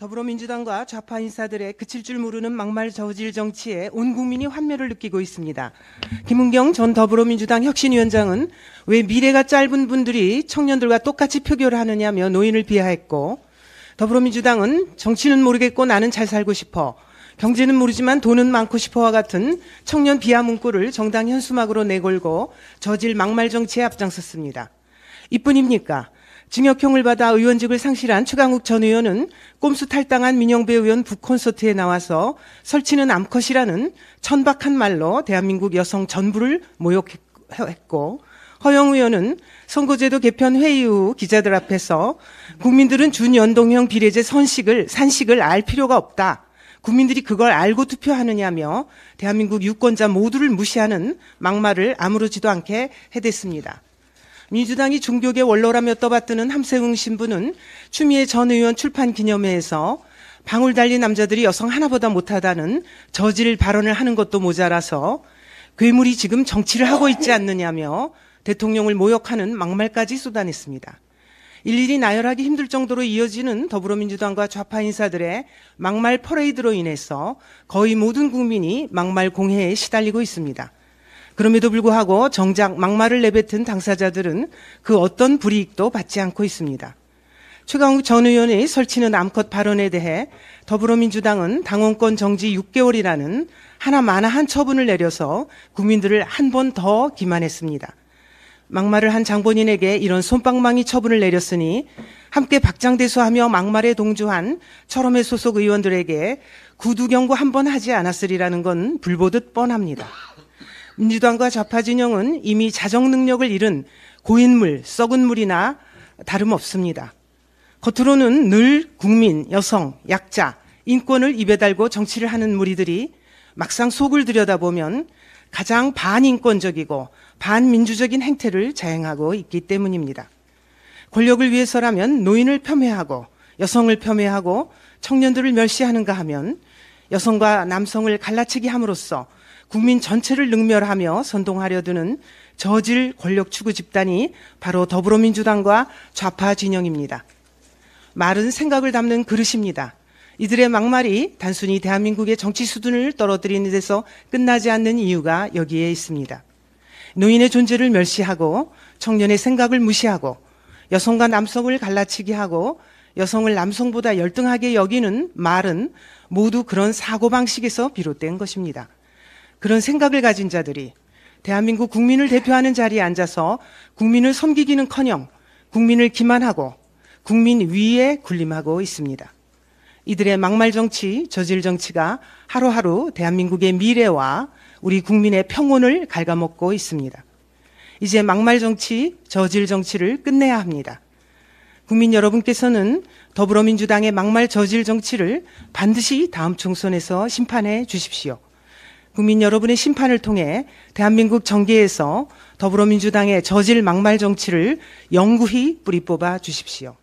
더불어민주당과 좌파 인사들의 그칠 줄 모르는 막말 저질 정치에 온 국민이 환멸을 느끼고 있습니다. 김은경 전 더불어민주당 혁신위원장은 왜 미래가 짧은 분들이 청년들과 똑같이 표결을 하느냐며 노인을 비하했고 더불어민주당은 정치는 모르겠고 나는 잘 살고 싶어 경제는 모르지만 돈은 많고 싶어와 같은 청년 비하 문구를 정당 현수막으로 내걸고 저질 막말 정치에 앞장섰습니다. 이뿐입니까? 징역형을 받아 의원직을 상실한 최강욱 전 의원은 꼼수 탈당한 민영배 의원 북콘서트에 나와서 설치는 암컷이라는 천박한 말로 대한민국 여성 전부를 모욕했고 허영 의원은 선거제도 개편 회의 후 기자들 앞에서 국민들은 준연동형 비례제 선식을 산식을 알 필요가 없다. 국민들이 그걸 알고 투표하느냐며 대한민국 유권자 모두를 무시하는 막말을 아무렇지도 않게 해댔습니다. 민주당이 종교계 원로라며 떠받드는 함세웅 신부는 추미애 전 의원 출판 기념회에서 방울 달린 남자들이 여성 하나보다 못하다는 저질 발언을 하는 것도 모자라서 괴물이 지금 정치를 하고 있지 않느냐며 대통령을 모욕하는 막말까지 쏟아냈습니다. 일일이 나열하기 힘들 정도로 이어지는 더불어민주당과 좌파 인사들의 막말 퍼레이드로 인해서 거의 모든 국민이 막말 공해에 시달리고 있습니다. 그럼에도 불구하고 정작 막말을 내뱉은 당사자들은 그 어떤 불이익도 받지 않고 있습니다. 최강욱 전 의원의 설치는 암컷 발언에 대해 더불어민주당은 당원권 정지 6개월이라는 하나 만화한 처분을 내려서 국민들을 한 번 더 기만했습니다. 막말을 한 장본인에게 이런 손방망이 처분을 내렸으니 함께 박장대소하며 막말에 동조한 철험의 소속 의원들에게 구두경고 한 번 하지 않았으리라는 건 불보듯 뻔합니다. 민주당과 좌파 진영은 이미 자정 능력을 잃은 고인물, 썩은 물이나 다름없습니다. 겉으로는 늘 국민, 여성, 약자, 인권을 입에 달고 정치를 하는 무리들이 막상 속을 들여다보면 가장 반인권적이고 반민주적인 행태를 자행하고 있기 때문입니다. 권력을 위해서라면 노인을 폄훼하고 여성을 폄훼하고 청년들을 멸시하는가 하면 여성과 남성을 갈라치기 함으로써 국민 전체를 능멸하며 선동하려 드는 저질 권력 추구 집단이 바로 더불어민주당과 좌파 진영입니다. 말은 생각을 담는 그릇입니다. 이들의 막말이 단순히 대한민국의 정치 수준을 떨어뜨리는 데서 끝나지 않는 이유가 여기에 있습니다. 노인의 존재를 멸시하고 청년의 생각을 무시하고 여성과 남성을 갈라치기 하고 여성을 남성보다 열등하게 여기는 말은 모두 그런 사고방식에서 비롯된 것입니다. 그런 생각을 가진 자들이 대한민국 국민을 대표하는 자리에 앉아서 국민을 섬기기는 커녕 국민을 기만하고 국민 위에 군림하고 있습니다. 이들의 막말 정치, 저질 정치가 하루하루 대한민국의 미래와 우리 국민의 평온을 갉아먹고 있습니다. 이제 막말 정치, 저질 정치를 끝내야 합니다. 국민 여러분께서는 더불어민주당의 막말 저질 정치를 반드시 다음 총선에서 심판해 주십시오. 국민 여러분의 심판을 통해 대한민국 정계에서 더불어민주당의 저질 막말 정치를 영구히 뿌리 뽑아 주십시오.